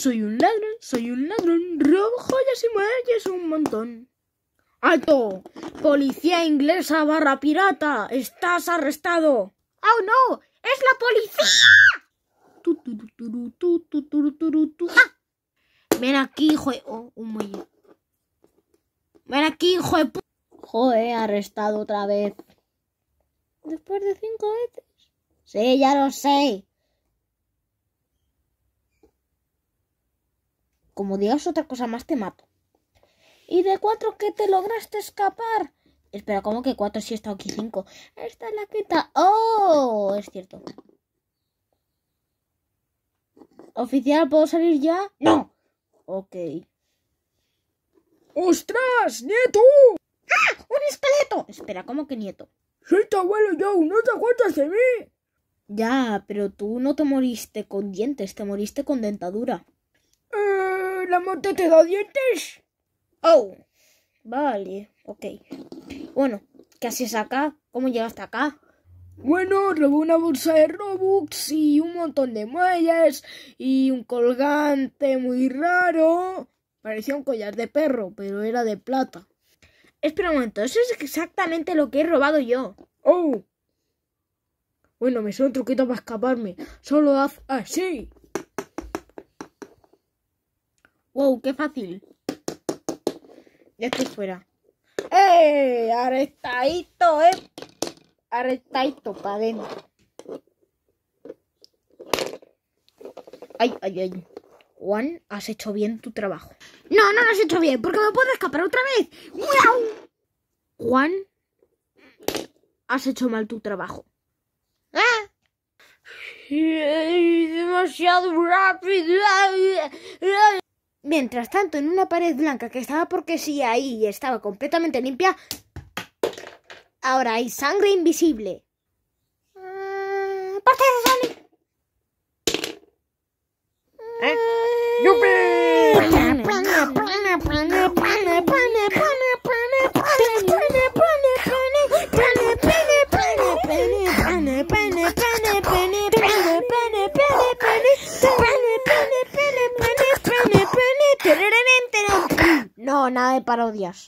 soy un ladrón, soy un ladrón, robo joyas y muelles un montón. ¡Alto! ¡Policía inglesa barra pirata! ¡Estás arrestado! ¡Oh no! ¡Es la policía! Ven aquí, hijo de... Oh, un muelle. Ven aquí, hijo de... Joder, arrestado otra vez. Después de cinco veces. Sí, ya lo sé. Como digas otra cosa más, te mato. ¿Y de cuatro que te lograste escapar? Espera, ¿cómo que cuatro si he estado aquí cinco? Esta es la quinta. ¡Oh! Es cierto. Oficial, ¿puedo salir ya? ¡No! Ok. ¡Ostras, nieto! ¡Ah! ¡Un esqueleto! Espera, ¿cómo que nieto? Soy tu abuelo Joe, no te acuerdas de mí. Ya, pero tú no te moriste con dientes, te moriste con dentadura la muerte te da dientes. Oh, vale, ok. Bueno, ¿qué haces acá? ¿Cómo llegaste acá? Bueno, robó una bolsa de Robux y un montón de muelles y un colgante muy raro. Parecía un collar de perro, pero era de plata. Espera un momento, eso es exactamente lo que he robado yo. ¡Oh! Bueno, me suena un truquito para escaparme. Solo haz así. ¡Wow! ¡Qué fácil! Ya estoy fuera. ¡Eh! Arrestadito, ¿eh? Arrestadito para adentro. Ay, ay, ay. Juan, has hecho bien tu trabajo. No, no lo has hecho bien, porque me puedo escapar otra vez. ¡Wow! Juan, has hecho mal tu trabajo. ¡Ah! Demasiado rápido. Mientras tanto, en una pared blanca que estaba porque sí ahí y estaba completamente limpia, ahora hay sangre invisible. ¡Parte de ¡Yupi! No, nada de parodias.